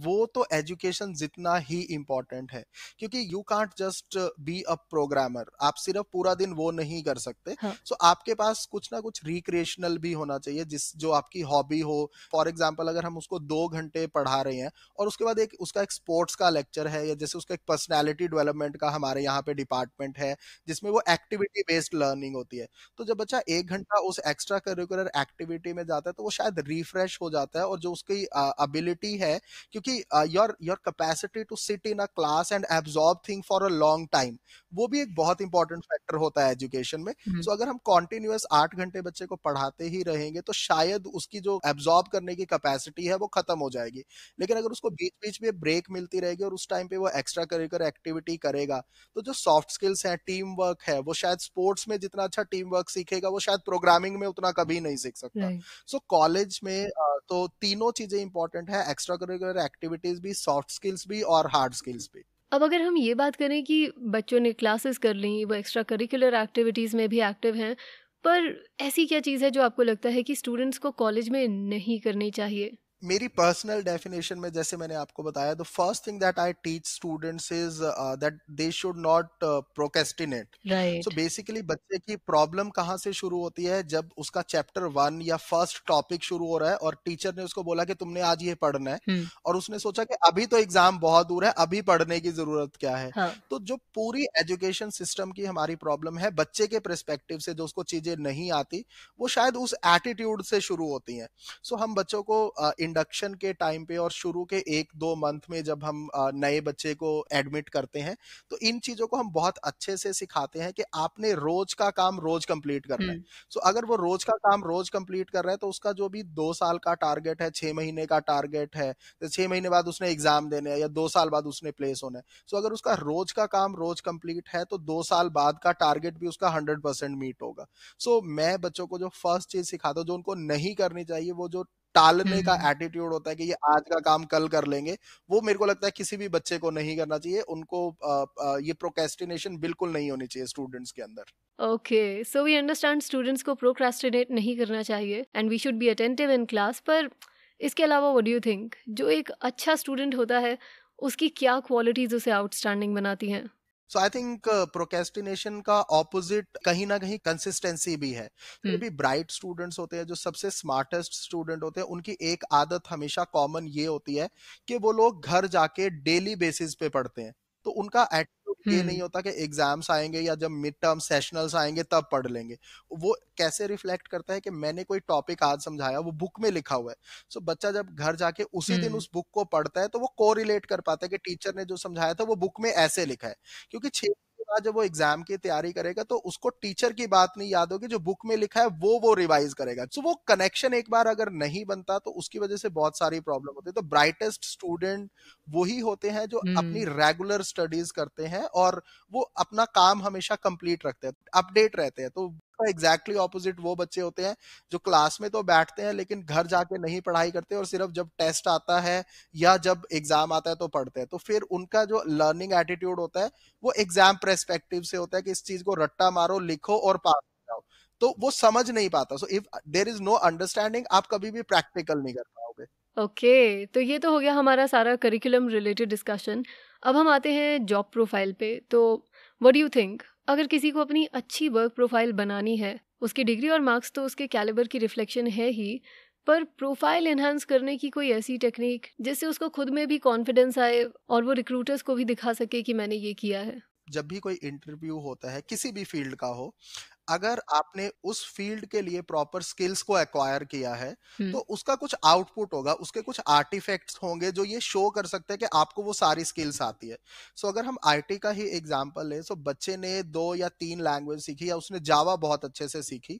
वो तो एजुकेशन जितना ही इम्पोर्टेंट है क्योंकि you can't just be a programmer आप सिर्फ पूरा दिन वो नहीं कर सकते सो हाँ. so, आपके पास कुछ ना कुछ रिक्रिएशनल भी होना चाहिए जिस जो आपकी हॉबी हो फॉर एग्जाम्पल अगर हम उसको दो घंटे पढ़ा रहे हैं और उसके बाद एक उसका एक स्पोर्ट्स का लेक्चर स्ट्रक्चर है या जैसे उसका एक पर्सनैलिटी डेवलपमेंट का हमारे यहाँ पे डिपार्टमेंट है जिसमें वो एक्टिविटी बेस्ड लर्निंग होती है तो जब बच्चा एक घंटा उस एक्स्ट्रा करिकुलर एक्टिविटी में जाता है तो वो शायद रिफ्रेश हो जाता है और जो उसकी अबिलिटी है क्योंकि your your capacity to sit in a class and absorb thing for a long time वो भी एक बहुत इंपॉर्टेंट फैक्टर होता है एजुकेशन में सो हम्म। अगर हम कॉन्टिन्यूस आठ घंटे बच्चे को पढ़ाते ही रहेंगे तो शायद उसकी जो एब्जॉर्ब करने की कैपेसिटी है वो खत्म हो जाएगी लेकिन अगर उसको बीच बीच में ब्रेक मिलती रहेगी और उस टाइम पे वो एक्स्ट्रा करिकुलर एक्टिविटी करेगा तो जो सॉफ्ट स्किल्स हैं टीम वर्क है वो शायद स्पोर्ट्स में जितना अच्छा टीम वर्क सीखेगा वो शायद प्रोग्रामिंग में उतना कभी नहीं सीख सकता सो कॉलेज so, में तो तीनों चीजें इंपॉर्टेंट है एक्स्ट्रा करिकुलर एक्टिविटीज भी सॉफ्ट स्किल्स भी और हार्ड स्किल्स भी अब अगर हम ये बात करें कि बच्चों ने क्लासेस कर ली वो एक्स्ट्रा करिकुलर एक्टिविटीज़ में भी एक्टिव हैं पर ऐसी क्या चीज़ है जो आपको लगता है कि स्टूडेंट्स को कॉलेज में नहीं करनी चाहिए मेरी पर्सनल डेफिनेशन में जैसे मैंने आपको बताया the first thing that I teach students is that they should not procrastinate so basically बच्चे की प्रॉब्लम कहाँ से शुरू होती है जब उसका चैप्टर वन या फर्स्ट टॉपिक शुरू हो रहा है और टीचर ने उसको बोला कि तुमने आज ये पढ़ना है hmm. और उसने सोचा कि अभी तो एग्जाम बहुत दूर है अभी पढ़ने की जरूरत क्या है हाँ. तो जो पूरी एजुकेशन सिस्टम की हमारी प्रॉब्लम है बच्चे के परस्पेक्टिव से जो उसको चीजें नहीं आती वो शायद उस एटीट्यूड से शुरू होती है सो so, हम बच्चों को uh, इंडक्शन के टाइम पे और शुरू के एक दो मंथ में जब हम नए बच्चे को एडमिट करते हैं तो इन चीजों को हम बहुत अच्छे से सिखाते हैं कि आपने रोज का काम रोज कंप्लीट करना है सो हम्म। so, अगर वो रोज का काम रोज कंप्लीट कर रहा है तो उसका जो भी दो साल का टारगेट है छह महीने का टारगेट है तो छह महीने बाद उसने एग्जाम देने हैं या दो साल बाद उसने प्लेस होना है सो so, अगर उसका रोज का काम रोज कंप्लीट है तो दो साल बाद का टारगेट भी उसका हंड्रेड मीट होगा सो so, मैं बच्चों को जो फर्स्ट चीज सिखाता हूँ जो उनको नहीं करनी चाहिए वो जो टालने का एटीट्यूड हम्म। होता है कि ये आज का काम कल कर लेंगे वो मेरे को लगता है किसी भी बच्चे को नहीं करना चाहिए उनको आ, आ, ये प्रोकेस्टिनेशन बिल्कुल नहीं होनी चाहिए स्टूडेंट्स के अंदर okay so we understand students को प्रोक्रेस्टिनेट नहीं करना चाहिए and we should be attentive in class पर इसके अलावा व्हाट डू यू थिंक जो एक अच्छा स्टूडेंट होता है उसकी क्या क्वालिटीज उसे आउटस्टैंडिंग बनाती हैं सो आई थिंक प्रोकेस्टिनेशन का ऑपोजिट कहीं ना कहीं कंसिस्टेंसी भी है फिर तो हम्म। भी ब्राइट स्टूडेंट्स होते हैं जो सबसे स्मार्टेस्ट स्टूडेंट होते हैं उनकी एक आदत हमेशा कॉमन ये होती है कि वो लोग घर जाके डेली बेसिस पे पढ़ते हैं तो उनका एट ये हम्म। नहीं होता कि एग्जाम्स आएंगे या जब मिड टर्म सेशनल्स आएंगे तब पढ़ लेंगे वो कैसे रिफ्लेक्ट करता है कि मैंने कोई टॉपिक आज समझाया वो बुक में लिखा हुआ है सो so, बच्चा जब घर जाके उसी दिन हम्म। उस बुक को पढ़ता है तो वो कोरिलेट कर पाता है कि टीचर ने जो समझाया था वो बुक में ऐसे लिखा है क्योंकि छह बाद जब वो एग्जाम की तैयारी करेगा तो उसको टीचर की बात नहीं याद होगी जो बुक में लिखा है वो वो रिवाइज करेगा सो so, वो कनेक्शन एक बार अगर नहीं बनता तो उसकी वजह से बहुत सारी प्रॉब्लम होती है तो ब्राइटेस्ट स्टूडेंट वही होते हैं जो hmm. अपनी रेगुलर स्टडीज करते हैं और वो अपना काम हमेशा कंप्लीट रखते हैं अपडेट रहते हैं तो उसका एग्जैक्टली exactly ऑपोजिट वो बच्चे होते हैं जो क्लास में तो बैठते हैं लेकिन घर जाके नहीं पढ़ाई करते और सिर्फ जब टेस्ट आता है या जब एग्जाम आता है तो पढ़ते हैं तो फिर उनका जो लर्निंग एटीट्यूड होता है वो एग्जाम परस्पेक्टिव से होता है कि इस चीज को रट्टा मारो लिखो और पास जाओ तो वो समझ नहीं पाता so if there is no understanding आप कभी भी प्रैक्टिकल नहीं कर पाओगे ओके okay, तो ये तो हो गया हमारा सारा करिकुलम रिलेटेड डिस्कशन अब हम आते हैं जॉब प्रोफाइल पे तो वट डू यू थिंक अगर किसी को अपनी अच्छी वर्क प्रोफाइल बनानी है उसकी डिग्री और मार्क्स तो उसके कैलिबर की रिफ्लेक्शन है ही पर प्रोफाइल एनहांस करने की कोई ऐसी टेक्निक जिससे उसको खुद में भी कॉन्फिडेंस आए और वो रिक्रूटर्स को भी दिखा सके कि मैंने ये किया है जब भी कोई इंटरव्यू होता है किसी भी फील्ड का हो अगर आपने उस फील्ड के लिए प्रॉपर स्किल्स को एक्वायर किया है हम्म। तो उसका कुछ आउटपुट होगा उसके कुछ आर्टिफैक्ट्स होंगे जो ये शो कर सकते हैं कि आपको वो सारी स्किल्स आती है सो अगर हम आईटी का ही एग्जांपल लें सो बच्चे ने दो या तीन लैंग्वेज सीखी या उसने जावा बहुत अच्छे से सीखी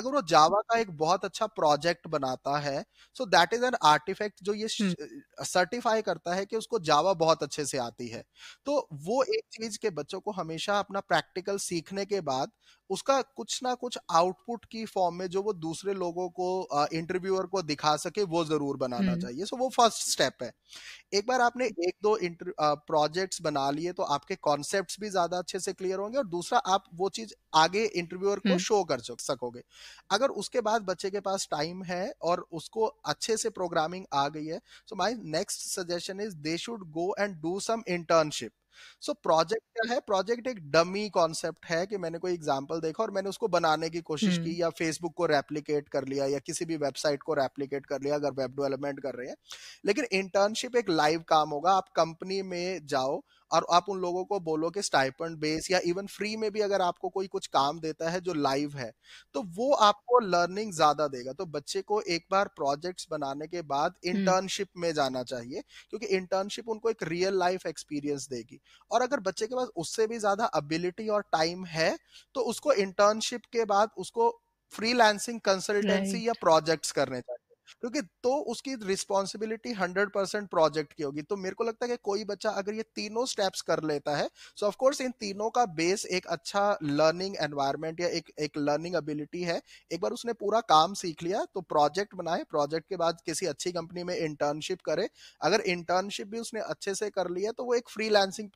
अगर वो जावा का एक बहुत अच्छा प्रोजेक्ट बनाता है so that is an artefact जो ये सर्टिफाई हम्म। करता है कि उसको जावा बहुत अच्छे से आती है तो वो एक चीज के बच्चों को हमेशा अपना प्रैक्टिकल सीखने के बाद उसका कुछ ना कुछ आउटपुट की फॉर्म में जो वो दूसरे लोगों को इंटरव्यूअर को दिखा सके वो जरूर बनाना हम्म। चाहिए सो so, वो फर्स्ट स्टेप है एक बार आपने एक दो प्रोजेक्ट्स बना लिए तो आपके कॉन्सेप्ट भी ज्यादा अच्छे से क्लियर होंगे और दूसरा आप वो चीज आगे इंटरव्यूअर को शो हम्म। कर सकोगे अगर उसके बाद बच्चे के पास टाइम है और उसको अच्छे से प्रोग्रामिंग आ गई है so my next suggestion is they should go and do some internship so project क्या है प्रोजेक्ट एक डमी कॉन्सेप्ट है कि मैंने कोई एग्जाम्पल देखा और मैंने उसको बनाने की कोशिश की हम्म। या फेसबुक को रेप्लीकेट कर लिया या किसी भी वेबसाइट को रेप्लीकेट कर लिया अगर वेब डेवलपमेंट कर रहे हैं लेकिन इंटर्नशिप एक लाइव काम होगा आप कंपनी में जाओ और आप उन लोगों को बोलो कि स्टाइपेंड बेस या इवन फ्री में भी अगर आपको कोई कुछ काम देता है जो लाइव है तो वो हम्म। आपको लर्निंग ज्यादा देगा तो बच्चे को एक बार प्रोजेक्ट्स बनाने के बाद इंटर्नशिप हम्म। में जाना चाहिए क्योंकि इंटर्नशिप उनको एक रियल लाइफ एक्सपीरियंस देगी और अगर बच्चे के पास उससे भी ज्यादा अबिलिटी और टाइम है तो उसको इंटर्नशिप के बाद उसको फ्रीलांसिंग कंसल्टेंसी या प्रोजेक्ट्स करने चाहिए क्योंकि तो उसकी रिस्पॉन्सिबिलिटी हंड्रेड परसेंट प्रोजेक्ट की होगी तो मेरे को लगता है कि कोई बच्चा अगर ये तीनों स्टेप्स कर लेता है सो ऑफ कोर्स इन तीनों का बेस एक अच्छा लर्निंग एनवायरमेंट या एक एक लर्निंग एबिलिटी है एक बार उसने पूरा काम सीख लिया तो प्रोजेक्ट बनाए प्रोजेक्ट के बाद किसी अच्छी कंपनी में इंटर्नशिप करे अगर इंटर्नशिप भी उसने अच्छे से कर लिया तो वो एक फ्री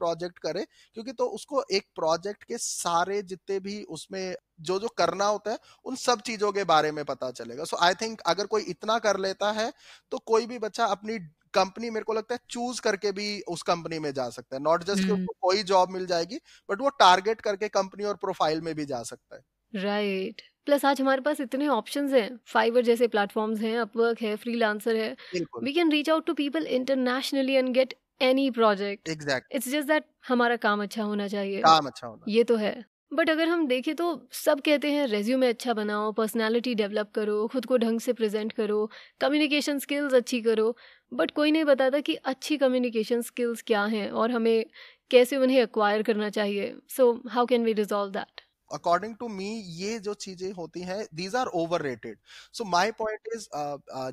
प्रोजेक्ट करे क्योंकि तो उसको एक प्रोजेक्ट के सारे जितने भी उसमें जो जो करना होता है उन सब चीजों के बारे में पता चलेगा सो आई थिंक अगर कोई इतना ना कर लेता है तो कोई भी बच्चा अपनी कंपनी मेरे को लगता है चूज करके भी उस कंपनी में जा सकता है नॉट जस्ट उसको कोई जॉब मिल जाएगी बट वो टारगेट करके कंपनी और प्रोफाइल में भी जा सकता है राइट right. प्लस आज हमारे पास इतने ऑप्शंस हैं फाइवर जैसे प्लेटफॉर्म्स हैं अपवर्क है फ्रीलांसर है we can reach out to people internationally and get any project exact it's just that हमारा काम अच्छा होना चाहिए काम अच्छा होना ये तो है बट अगर हम देखें तो सब कहते हैं रेज्यूमे अच्छा बनाओ पर्सनालिटी डेवलप करो खुद को ढंग से प्रेजेंट करो कम्युनिकेशन स्किल्स अच्छी करो बट कोई नहीं बताता कि अच्छी कम्युनिकेशन स्किल्स क्या हैं और हमें कैसे उन्हें एक्वायर करना चाहिए so how can we resolve that according to me ये जो चीजें होती हैं these are over rated so my point is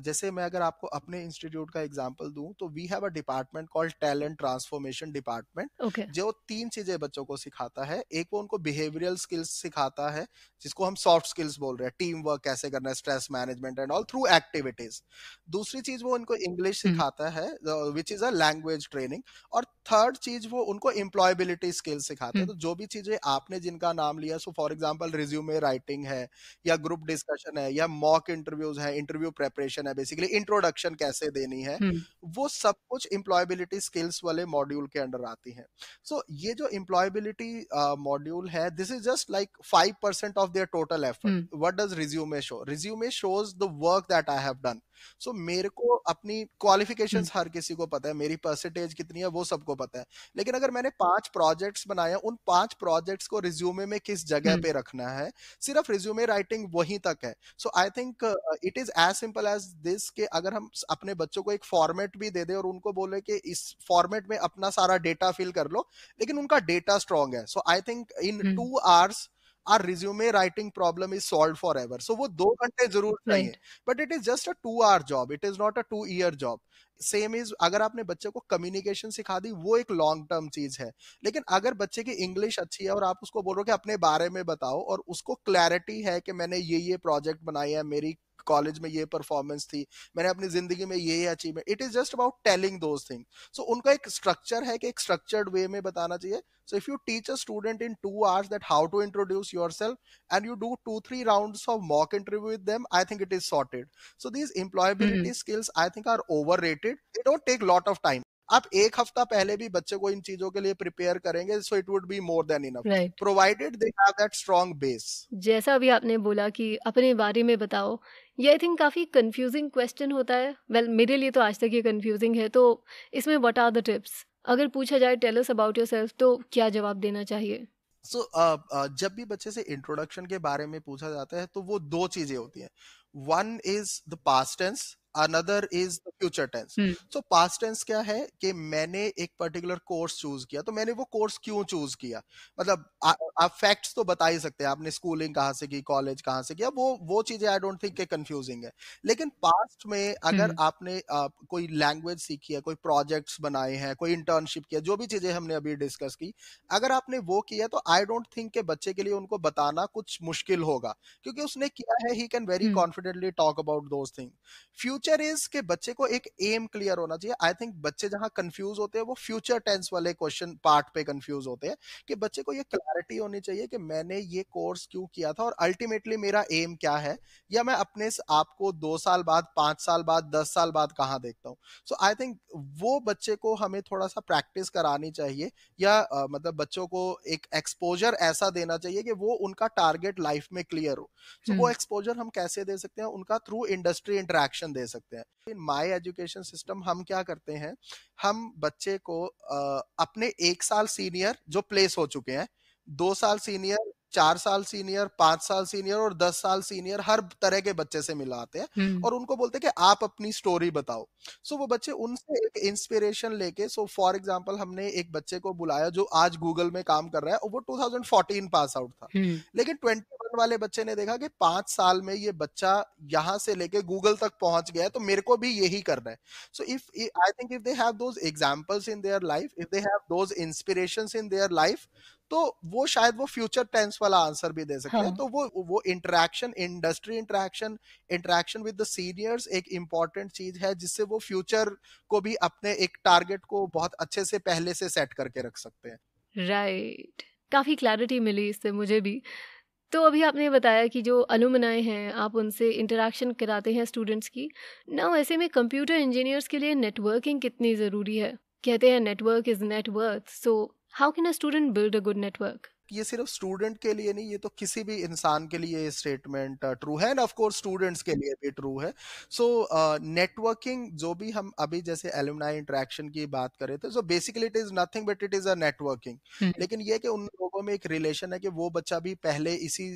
जैसे मैं अगर आपको अपने इंस्टीट्यूट का एग्जाम्पल दू तो we have a department called talent transformation department जो तीन चीजें बच्चों को सिखाता है एक वो उनको बिहेवियरल स्किल्स सिखाता है जिसको हम सॉफ्ट स्किल्स बोल रहे हैं टीम वर्क कैसे करना है stress management and all through activities दूसरी चीज वो उनको इंग्लिश हम्म। सिखाता है which is a language training और थर्ड चीज वो उनको एम्प्लॉयबिलिटी स्किल्स सिखाता है तो जो भी चीजें आपने जिनका नाम लिया so for example resume writing है या ग्रुप डिस्कशन है या मॉक इंटरव्यूज है इंटरव्यू प्रेपरेशन है बेसिकली इंट्रोडक्शन कैसे देनी है हम्म। वो सब कुछ इंप्लॉयबिलिटी स्किल्स वाले मॉड्यूल के अंडर आती है सो so, ये जो इंप्लॉयबिलिटी मॉड्यूल है this is just like five percent of their total effort what does resume show resume shows the work that I have done so so, मेरे को अपनी क्वालिफिकेशंस हम्म। हर किसी को पता है मेरी परसेंटेज कितनी है वो सबको पता है लेकिन अगर मैंने पांच प्रोजेक्ट्स बनाए उन पांच प्रोजेक्ट्स को रिज्यूमे में किस जगह हम्म। पे रखना है सिर्फ रिज्यूमे राइटिंग वहीं तक है so I think it is as simple as this के अगर हम अपने बच्चों को एक फॉर्मेट भी दे दे और उनको बोले कि इस फॉर्मेट में अपना सारा डेटा फिल कर लो लेकिन उनका डेटा स्ट्रांग है so I think in two hours our resume writing problem is solved forever so wo do ghante zarur chahiye right. but it is just a 2 hour job it is not a 2 year job same is अगर आपने बच्चे को communication सिखा दी वो एक long term चीज है लेकिन अगर बच्चे की इंग्लिश अच्छी है और आप उसको बोल रहे हो कि अपने बारे में बताओ और उसको क्लैरिटी है कि मैंने ये ये प्रोजेक्ट बनाया है मेरी कॉलेज में ये परफॉर्मेंस थी मैंने अपनी जिंदगी में ये achievement it is just about telling those thing so उनका एक स्ट्रक्चर है कि एक स्ट्रक्चर्ड वे में बताना चाहिए so if you teach a student in two hours that how to introduce yourself and you do two three round of mock interview with them I think it is sorted so these employability skills I think are over rated it don't take lot of time आप एक हफ्ता पहले भी बच्चे को इन चीजों के लिए प्रिपेयर करेंगे so it would be more than enough provided they have that strong base जैसा अभी आपने बोला कि अपने बारे में बताओ ये आई थिंक काफ़ी कंफ्यूजिंग क्वेश्चन होता है वेल well, मेरे लिए तो आज तक ये कंफ्यूजिंग है तो इसमें व्हाट आर द टिप्स अगर पूछा जाए टेल अस अबाउट योरसेल्फ तो क्या जवाब देना चाहिए सो so, uh, uh, जब भी बच्चे से इंट्रोडक्शन के बारे में पूछा जाता है तो वो दो चीजें होती हैं one is the past tense another is the future tense so past tense क्या है कि मैंने एक पर्टिकुलर कोर्स चूज किया तो मैंने वो कोर्स क्यों चूज किया मतलब आप फैक्ट्स तो बता ही सकते हैं आपने स्कूलिंग कहाँ से की कॉलेज कहाँ से किया वो वो चीजें आई डोंट थिंक कंफ्यूजिंग है लेकिन पास्ट में अगर hmm. आपने आप, कोई लैंग्वेज सीखी है कोई प्रोजेक्ट्स बनाए हैं कोई इंटर्नशिप किया जो भी चीजें हमने अभी डिस्कस की अगर आपने वो किया तो आई डोंट थिंक के बच्चे के लिए उनको बताना कुछ मुश्किल होगा क्योंकि उसने किया है he can very confidently talk about those thing future future is के बच्चे को एक एम क्लियर होना चाहिए आई थिंक बच्चे जहां कंफ्यूज होते हैं वो फ्यूचर टेंस वाले क्वेश्चन पार्ट पे कंफ्यूज होते हैं कि बच्चे को ये क्लैरिटी होनी चाहिए कि मैंने ये कोर्स क्यों किया था और अल्टीमेटली मेरा एम क्या है या मैं अपने आप को दो साल बाद पांच साल बाद दस साल बाद कहाँ देखता हूँ सो आई थिंक वो बच्चे को हमें थोड़ा सा प्रैक्टिस करानी चाहिए या uh, मतलब बच्चों को एक एक्सपोजर ऐसा देना चाहिए कि वो उनका टारगेट लाइफ में क्लियर हो सो so, वो एक्सपोजर हम्म। हम कैसे दे सकते हैं उनका थ्रू इंडस्ट्री इंटरेक्शन दे सकते सकते हैं इन माई एजुकेशन सिस्टम हम क्या करते हैं हम बच्चे को अपने एक साल सीनियर जो प्लेस हो चुके हैं दो साल सीनियर चार साल सीनियर पांच साल सीनियर और दस साल सीनियर हर तरह के बच्चे से मिलाते हैं हम्म। और उनको बोलते हैं कि आप अपनी स्टोरी बताओ सो so, वो बच्चे उनसे एक इंस्पिरेशन लेके सो फॉर एग्जाम्पल हमने एक बच्चे को बुलाया जो आज गूगल में काम कर रहा है वो 2014 पास आउट था हम्म। लेकिन 21 वाले बच्चे ने देखा कि पांच साल में ये बच्चा यहाँ से लेके गूगल तक पहुंच गया है तो मेरे को भी यही करना है so if I think if they have those examples in their life if they have those inspiration in their life तो वो शायद वो फ्यूचर टेंस वाला आंसर भी दे सकते हैं हाँ. तो वो वो interaction industry interaction interaction with the seniors एक इंपॉर्टेंट चीज है जिससे वो फ्यूचर को भी अपने एक टारगेट को बहुत अच्छे से पहले से सेट करके रख सकते हैं राइट right. काफ़ी क्लैरिटी मिली इससे मुझे भी तो अभी आपने बताया कि जो अलुमनाए हैं आप उनसे इंटरेक्शन कराते हैं स्टूडेंट्स की ना ऐसे में कंप्यूटर इंजीनियर्स के लिए नेटवर्किंग कितनी ज़रूरी है कहते हैं network is network so how can a student build a good network ये सिर्फ स्टूडेंट के लिए नहीं ये तो किसी भी इंसान के लिए स्टेटमेंट ट्रू uh, है एंड ऑफ कोर्स स्टूडेंट्स के लिए भी ट्रू है सो नेटवर्किंग uh, जो भी हम अभी जैसे एलुमनाई इंटरेक्शन की बात कर रहे थे so basically it is nothing but it is a networking लेकिन ये कि उन लोगों में एक रिलेशन है कि वो बच्चा भी पहले इसी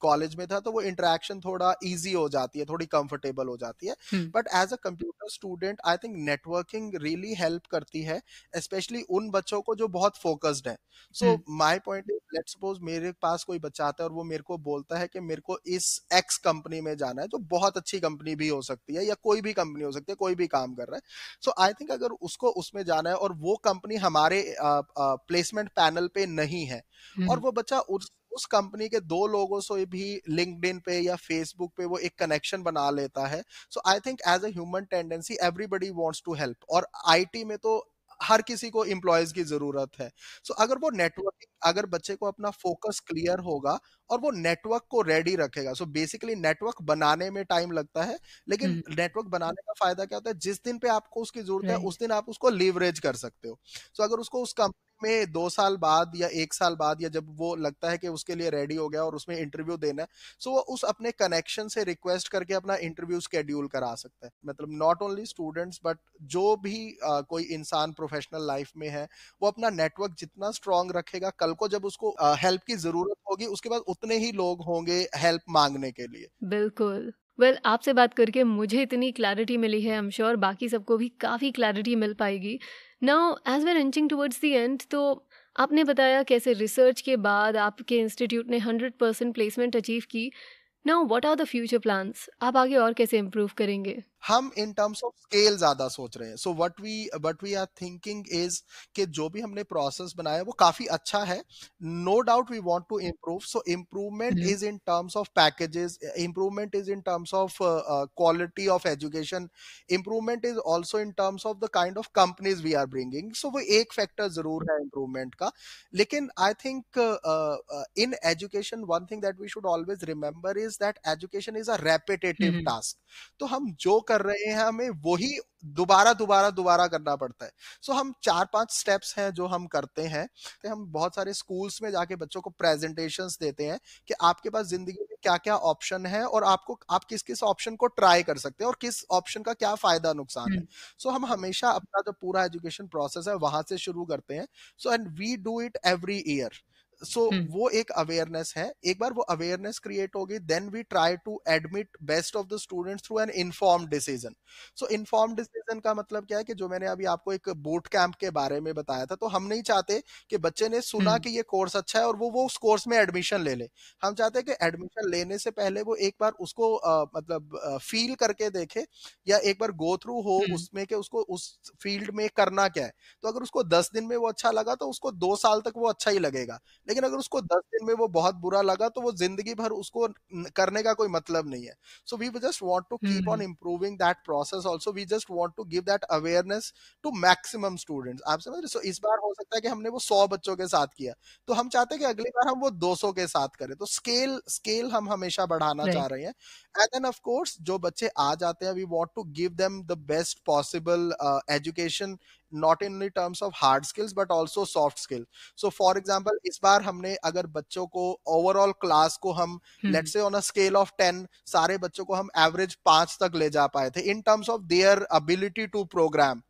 कॉलेज में था तो वो इंटरेक्शन थोड़ा इजी हो जाती है थोड़ी कंफर्टेबल हो जाती है but as a computer student I think networking really help करती है स्पेशली उन बच्चों को जो बहुत फोकस्ड है so my point is let suppose मेरे पास कोई बच्चा आता है और वो मेरे को बोलता है कि मेरे को इस एक्स कंपनी में जाना है जो तो बहुत अच्छी कंपनी भी हो सकती है या कोई भी कंपनी हो सकती है कोई भी काम कर रहा है सो आई थिंक अगर उसको उसमें जाना है और वो कंपनी हमारे प्लेसमेंट पैनल पे नहीं है हम्म। और वो बच्चा उस उस कंपनी के दो लोगों से भी लिंकड पे या फेसबुक पे वो एक कनेक्शन बना लेता है so I think as a human tendency everybody wants to help और आई में तो हर किसी को इम्प्लॉयज की जरूरत है सो so, अगर वो नेटवर्किंग अगर बच्चे को अपना फोकस क्लियर होगा और वो नेटवर्क को रेडी रखेगा सो बेसिकली नेटवर्क बनाने में टाइम लगता है लेकिन हम्म। नेटवर्क बनाने का फायदा क्या होता है जिस दिन पे आपको उसकी जरूरत है उस दिन आप उसको लीवरेज कर सकते हो सो so, अगर उसको उस कंपनी में दो साल बाद या एक साल बाद या जब वो लगता है कि उसके लिए रेडी हो गया और उसमें इंटरव्यू देना है सो वो उस अपने कनेक्शन से रिक्वेस्ट करके अपना इंटरव्यू स्केड्यूल करा सकता है मतलब नॉट ओनली स्टूडेंट्स बट जो भी आ, कोई इंसान प्रोफेशनल लाइफ में है वो अपना नेटवर्क जितना स्ट्रांग रखेगा कल को जब उसको हेल्प की जरूरत होगी उसके बाद उतने ही लोग होंगे हेल्प मांगने के लिए बिल्कुल वेल well, आपसे बात करके मुझे इतनी क्लैरिटी मिली है आई एम श्योर बाकी सबको भी काफ़ी क्लैरिटी मिल पाएगी नाउ एज वे रंचिंग टूवर्ड्स दी एंड तो आपने बताया कैसे रिसर्च के बाद आपके इंस्टीट्यूट ने हंड्रेड परसेंट प्लेसमेंट अचीव की now what are the future plans आप आगे और कैसे इम्प्रूव करेंगे हम इन टर्म्स ऑफ स्केल ज्यादा सोच रहे हैं so what we what we are thinking is कि जो भी हमने प्रोसेस बनाया वो काफी अच्छा है no doubt we want to improve so improvement is in terms of packages improvement is in terms of quality of education improvement is also in terms of the kind of companies we are bringing so वो एक factor जरूर है improvement का लेकिन I think in education one thing that we should always remember is that education is a repetitive task तो हम जो कर रहे हैं हमें वही दोबारा दोबारा दोबारा करना पड़ता है सो so, हम चार पांच स्टेप्स हैं जो हम करते हैं तो हम बहुत सारे स्कूल्स में जाके बच्चों को प्रेजेंटेशंस देते हैं कि आपके पास जिंदगी में क्या क्या ऑप्शन है और आपको आप किस किस ऑप्शन को ट्राई कर सकते हैं और किस ऑप्शन का क्या फायदा नुकसान है सो hmm. so, हम हमेशा अपना जो पूरा एजुकेशन प्रोसेस है वहां से शुरू करते हैं so and we do it every year so so, hmm. वो एक अवेयरनेस है एक बार वो अवेयरनेस क्रिएट होगी then we try to admit best of the students through an inform decision so inform decision का मतलब क्या है कि जो मैंने अभी आपको एक बूट कैंप के बारे में बताया था तो हम नहीं चाहते कि बच्चे ने सुना हम्म। कि ये कोर्स अच्छा है और वो वो उस कोर्स में एडमिशन ले ले हम चाहते हैं कि एडमिशन लेने से पहले वो एक बार उसको आ, मतलब फील करके देखे या एक बार गो थ्रू हो हम्म। उसमें कि उसको उस फील्ड में करना क्या है तो अगर उसको दस दिन में वो अच्छा लगा तो उसको दो साल तक वो अच्छा ही लगेगा लेकिन अगर उसको दस दिन में वो बहुत बुरा लगा तो वो जिंदगी भर उसको करने का कोई मतलब नहीं है so we just want to keep on improving that process also we just want to give that awareness to maximum students आप समझ रहे सो इस बार हो सकता है कि हमने वो सौ बच्चों के साथ किया तो हम चाहते हैं कि अगली बार हम वो दो सौ के साथ करें तो स्केल स्केल हम हमेशा बढ़ाना चाह रहे हैं एंड देन ऑफकोर्स जो बच्चे आ जाते हैं we want to give them the best possible education not in terms of hard skills but also soft skill so for example इस बार हमने अगर बच्चों को ओवरऑल क्लास को हम let say on a scale of ten सारे बच्चों को हम एवरेज पांच तक ले जा पाए थे in terms of their ability to program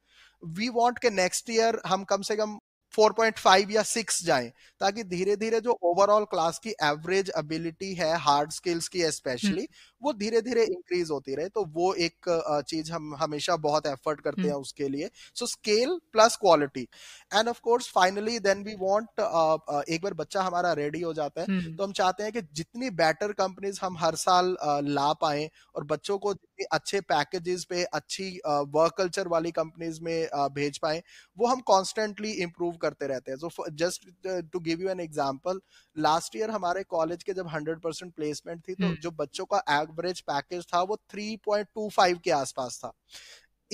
we want के नेक्स्ट ईयर हम कम से कम 4.5 या 6 जाएं ताकि धीरे धीरे जो ओवरऑल क्लास की एवरेज एबिलिटी है हार्ड स्किल्स की स्पेशली हम्म। वो धीरे धीरे इंक्रीज होती रहे तो वो एक चीज हम हमेशा बहुत एफर्ट करते हम्म। हैं उसके लिए so scale plus quality and of course finally then we want एक बार बच्चा हमारा रेडी हो जाता है हम्म। तो हम चाहते हैं कि जितनी बेटर कंपनीज हम हर साल ला पाए और बच्चों को अच्छे पैकेजेस पे अच्छी वर्क कल्चर वाली कंपनीज में भेज पाए वो हम कॉन्स्टेंटली इम्प्रूव करते रहते हैं so just to give you an example last year हमारे कॉलेज के जब हंड्रेड परसेंट प्लेसमेंट थी तो हम्म। जो बच्चों का एवरेज पैकेज था वो थ्री पॉइंट टू फाइव के आसपास था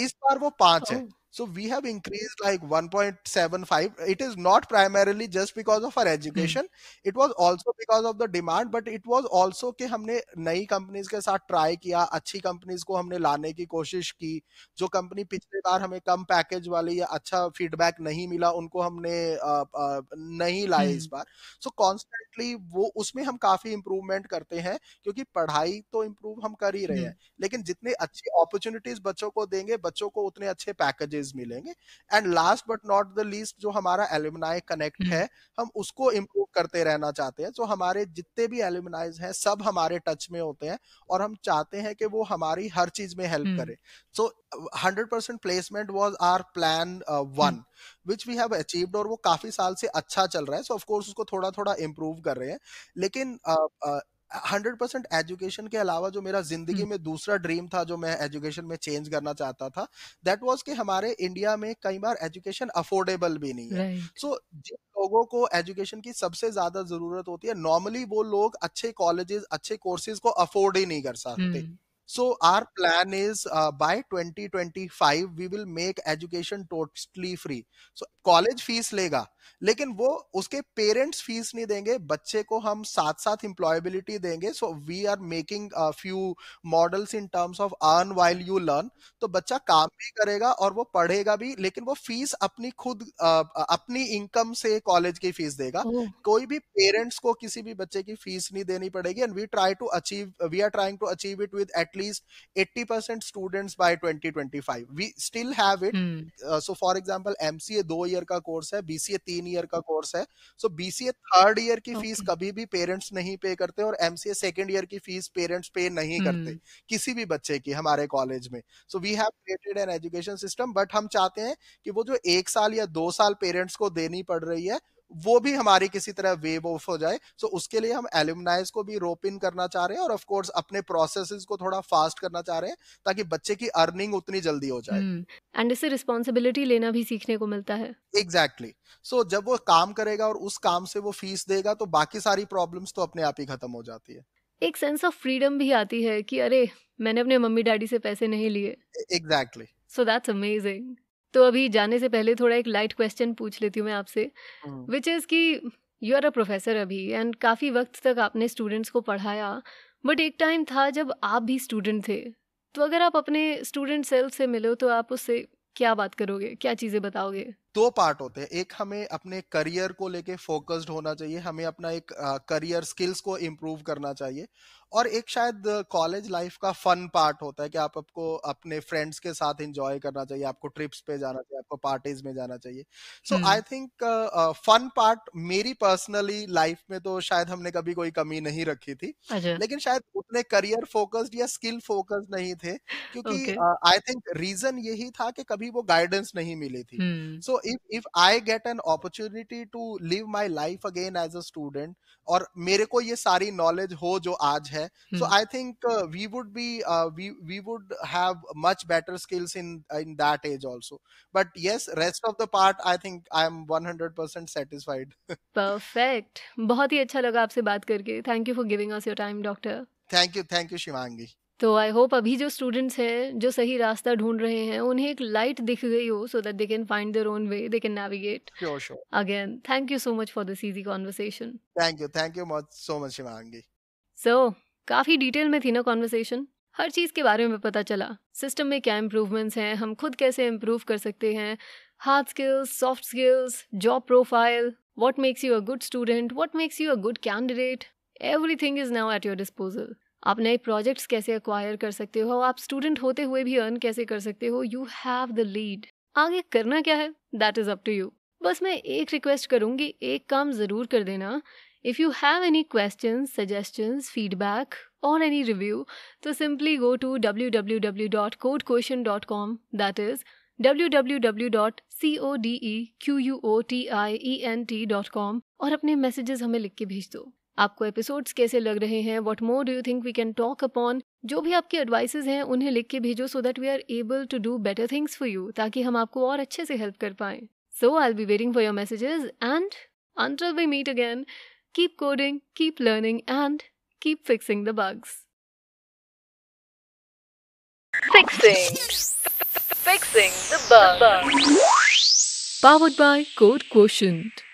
इस बार वो पांच है oh। So we have increased like 1.75. It is not primarily just because of our education. Hmm. It was also because of the demand, but it was also कि हमने नई कंपनीज के साथ ट्राई किया अच्छी कंपनीज को हमने लाने की कोशिश की जो कंपनी पिछले बार हमें कम पैकेज वाली या अच्छा फीडबैक नहीं मिला उनको हमने आ, आ, नहीं लाए hmm. इस हम्म। बार सो so कॉन्स्टेंटली वो उसमें हम काफी इम्प्रूवमेंट करते हैं क्योंकि पढ़ाई तो इम्प्रूव हम कर ही रहे hmm. हैं हम्म। लेकिन जितने अच्छी अपॉर्चुनिटीज बच्चों को देंगे बच्चों को उतने अच्छे पैकेजेस डेज मिलेंगे and last but not the least जो हमारा एल्यूमिनाई हम्म। कनेक्ट है हम उसको इम्प्रूव करते रहना चाहते हैं जो हमारे जितने भी एल्यूमिनाइज हैं सब हमारे टच में होते हैं और हम चाहते हैं कि वो हमारी हर चीज में हेल्प हम्म। करें so hundred percent placement was our plan one which we have achieved और वो काफी साल से अच्छा चल रहा है सो so ऑफकोर्स उसको थोड़ा थोड़ा इम्प्रूव कर रहे हैं लेकिन uh, uh, hundred percent education के अलावा जो मेरा जिंदगी हम्म। में दूसरा ड्रीम था जो मैं एजुकेशन में चेंज करना चाहता था दैट वाज कि हमारे इंडिया में कई बार एजुकेशन अफोर्डेबल भी नहीं है सो right. so, जिन लोगों को एजुकेशन की सबसे ज्यादा जरूरत होती है नॉर्मली वो लोग अच्छे कॉलेजेस अच्छे कोर्सेज को अफोर्ड ही नहीं कर हम्म। सकते hmm. So our plan is uh, by 2025 we will make education totally free. So college fees लेगा लेकिन वो उसके पेरेंट्स फीस नहीं देंगे बच्चे को हम साथ साथ एम्प्लॉयबिलिटी देंगे so we are making few models in terms of earn while you learn तो बच्चा काम भी करेगा और वो पढ़ेगा भी लेकिन वो फीस अपनी खुद uh, अपनी इनकम से कॉलेज की फीस देगा oh. कोई भी पेरेंट्स को किसी भी बच्चे की फीस नहीं देनी पड़ेगी and we try to achieve we are trying to achieve it with at least least 80% students by 2025 we still have it hmm. uh, so for example mca दो ईयर का कोर्स है bca तीन ईयर का course है so bca third year की fees okay. कभी भी parents नहीं पे करते और mca सेकेंड ईयर की फीस पेरेंट्स पे नहीं hmm. करते किसी भी बच्चे की हमारे कॉलेज में so we have created an education system but हम चाहते हैं कि वो जो एक साल या दो साल पेरेंट्स को देनी पड़ रही है वो भी हमारी किसी तरह वेव ऑफ हो जाए सो so उसके लिए हम एल्यूमनाइज को भी रोप इन करना चाह रहे हैं और ऑफकोर्स अपने प्रोसेस को थोड़ा फास्ट करना चाह रहे हैं ताकि बच्चे की अर्निंग उतनी जल्दी हो जाए एंड इससे रिस्पॉन्सिबिलिटी लेना भी सीखने को मिलता है एग्जैक्टली exactly. सो so, जब वो काम करेगा और उस काम से वो फीस देगा तो बाकी सारी प्रॉब्लम तो अपने आप ही खत्म हो जाती है एक सेंस ऑफ फ्रीडम भी आती है कि अरे मैंने अपने मम्मी डैडी से पैसे नहीं लिए एग्जैक्टली सो दैट्स अमेजिंग तो अभी जाने से पहले थोड़ा एक लाइट क्वेश्चन पूछ लेती हूँ मैं आपसे विच हाँ। इज़ कि यू आर अ प्रोफेसर अभी एंड काफ़ी वक्त तक आपने स्टूडेंट्स को पढ़ाया बट एक टाइम था जब आप भी स्टूडेंट थे तो अगर आप अपने स्टूडेंट सेल्फ से मिलो तो आप उससे क्या बात करोगे क्या चीज़ें बताओगे दो पार्ट होते हैं एक हमें अपने करियर को लेके फोकस्ड होना चाहिए हमें अपना एक करियर स्किल्स को इम्प्रूव करना चाहिए और एक शायद कॉलेज लाइफ का फन पार्ट होता है कि आप आपको अपने फ्रेंड्स के साथ एंजॉय करना चाहिए आपको ट्रिप्स पे जाना चाहिए आपको पार्टीज में जाना चाहिए so I hmm. Think fun part मेरी पर्सनली लाइफ में तो शायद हमने कभी कोई कमी नहीं रखी थी अच्छा। लेकिन शायद उतने करियर फोकस्ड या स्किल फोकस्ड नहीं थे क्योंकि आई थिंक रीजन यही था कि कभी वो गाइडेंस नहीं मिली थी हम्म। सो if if I get an opportunity to live my life again as a student or मेरे को ये सारी knowledge हो जो आज है so I think uh, we would be uh, we we would have much better skills in uh, in that age also but yes rest of the part I think I am 100% satisfied perfect बहुत ही अच्छा लगा आपसे बात करके thank you for giving us your time doctor thank you thank you shivangi तो I hope अभी जो students हैं जो सही रास्ता ढूंढ रहे हैं उन्हें एक लाइट दिख गई हो so that they can find their own way they can navigate again thank you so much for this easy conversation thank you thank you much so much Shivangi so काफी डिटेल में थी ना कॉन्वर्सेशन हर चीज़ के बारे में पता चला सिस्टम में क्या इम्प्रूवमेंट्स हैं हम खुद कैसे इम्प्रूव कर सकते हैं hard skills soft skills job profile what makes you a good student what makes you a good candidate everything is now at your disposal आप नए प्रोजेक्ट्स कैसे अक्वायर कर सकते हो आप स्टूडेंट होते हुए भी अर्न कैसे कर सकते हो यू हैव द लीड आगे करना क्या है that is up to you बस मैं एक रिक्वेस्ट करूँगी एक काम ज़रूर कर देना W W W dot C O D E Q U O T I E N T dot com और अपने मैसेजेस हमें लिख के भेज दो आपको एपिसोड्स कैसे लग रहे हैं what more do you think we can talk upon जो भी आपके एडवाइसेज हैं उन्हें लिख के भेजो so that we are able to do better things for you ताकि हम आपको और अच्छे से हेल्प कर पाए so I be waiting for your messages and until we meet again keep coding keep learning and keep fixing the bugs Fixing. Fixing the bug. Powered by Code Quotient.